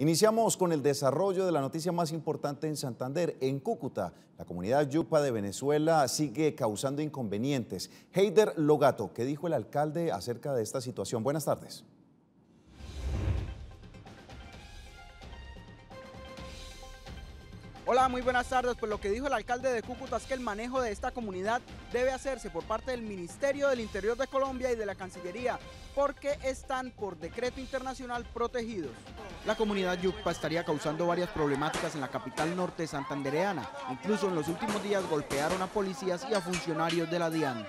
Iniciamos con el desarrollo de la noticia más importante en Santander. En Cúcuta, la comunidad yupa de Venezuela sigue causando inconvenientes. Heider Logato, ¿qué dijo el alcalde acerca de esta situación? Buenas tardes. Hola, muy buenas tardes. Pues lo que dijo el alcalde de Cúcuta es que el manejo de esta comunidad debe hacerse por parte del Ministerio del Interior de Colombia y de la Cancillería, porque están por decreto internacional protegidos. La comunidad Yucpa estaría causando varias problemáticas en la capital norte santandereana. Incluso en los últimos días golpearon a policías y a funcionarios de la DIAN.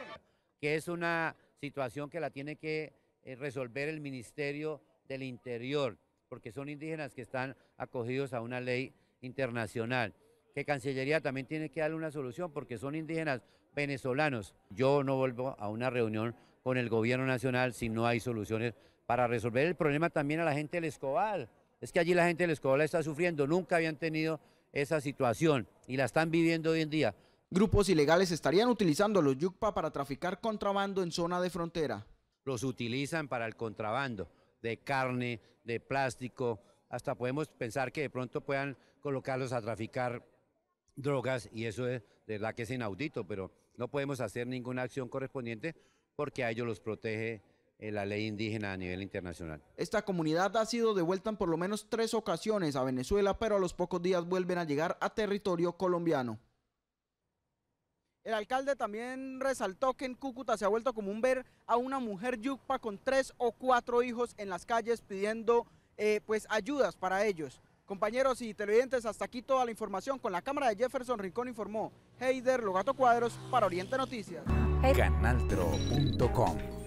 Que es una situación que la tiene que eh, resolver el Ministerio del Interior, porque son indígenas que están acogidos a una ley internacional, que Cancillería también tiene que darle una solución porque son indígenas venezolanos. Yo no vuelvo a una reunión con el gobierno nacional si no hay soluciones para resolver el problema también a la gente del Escobal. Es que allí la gente del Escobal está sufriendo, nunca habían tenido esa situación y la están viviendo hoy en día. Grupos ilegales estarían utilizando los yucpa para traficar contrabando en zona de frontera. Los utilizan para el contrabando de carne, de plástico, hasta podemos pensar que de pronto puedan colocarlos a traficar drogas y eso es de verdad que es inaudito, pero no podemos hacer ninguna acción correspondiente porque a ellos los protege eh, la ley indígena a nivel internacional. Esta comunidad ha sido devuelta en por lo menos tres ocasiones a Venezuela, pero a los pocos días vuelven a llegar a territorio colombiano. El alcalde también resaltó que en Cúcuta se ha vuelto común ver a una mujer yucpa con tres o cuatro hijos en las calles pidiendo eh, pues ayudas para ellos. Compañeros y televidentes, hasta aquí toda la información. Con la cámara de Jefferson Rincón informó Heider Logato Cuadros para Oriente Noticias. Canaltro.com